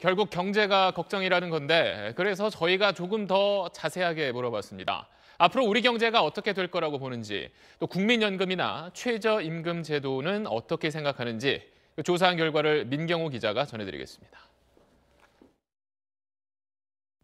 결국 경제가 걱정이라는 건데 그래서 저희가 조금 더 자세하게 물어봤습니다. 앞으로 우리 경제가 어떻게 될 거라고 보는지, 또 국민연금이나 최저임금 제도는 어떻게 생각하는지 그 조사한 결과를 민경호 기자가 전해드리겠습니다.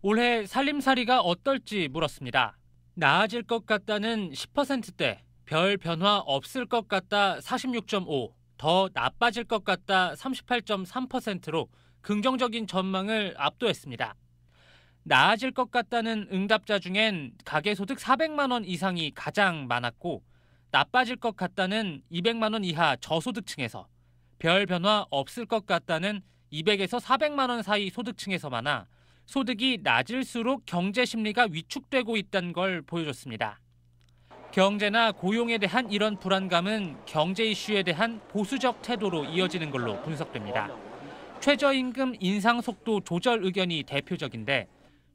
올해 살림살이가 어떨지 물었습니다. 나아질 것 같다는 10%대, 별 변화 없을 것 같다 46.5, 더 나빠질 것 같다 38.3%로 긍정적인 전망을 압도했습니다. 나아질 것 같다는 응답자 중엔 가계소득 400만 원 이상이 가장 많았고 나빠질 것 같다는 200만 원 이하 저소득층에서 별 변화 없을 것 같다는 200에서 400만 원 사이 소득층에서 많아 소득이 낮을수록 경제 심리가 위축되고 있다는 걸 보여줬습니다. 경제나 고용에 대한 이런 불안감은 경제 이슈에 대한 보수적 태도로 이어지는 걸로 분석됩니다. 최저임금 인상 속도 조절 의견이 대표적인데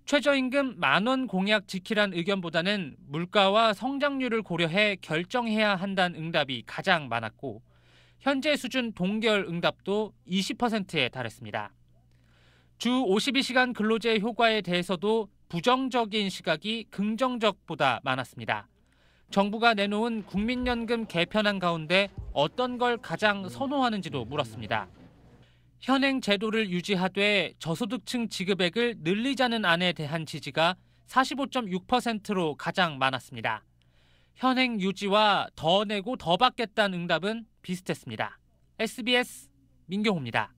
최저임금 만원 공약 지키란 의견보다는 물가와 성장률을 고려해 결정해야 한다는 응답이 가장 많았고 현재 수준 동결 응답도 20%에 달했습니다. 주 52시간 근로제 효과에 대해서도 부정적인 시각이 긍정적보다 많았습니다. 정부가 내놓은 국민연금 개편안 가운데 어떤 걸 가장 선호하는지도 물었습니다. 현행 제도를 유지하되 저소득층 지급액을 늘리자는 안에 대한 지지가 45.6%로 가장 많았습니다. 현행 유지와 더 내고 더 받겠다는 응답은 비슷했습니다. SBS 민경호입니다.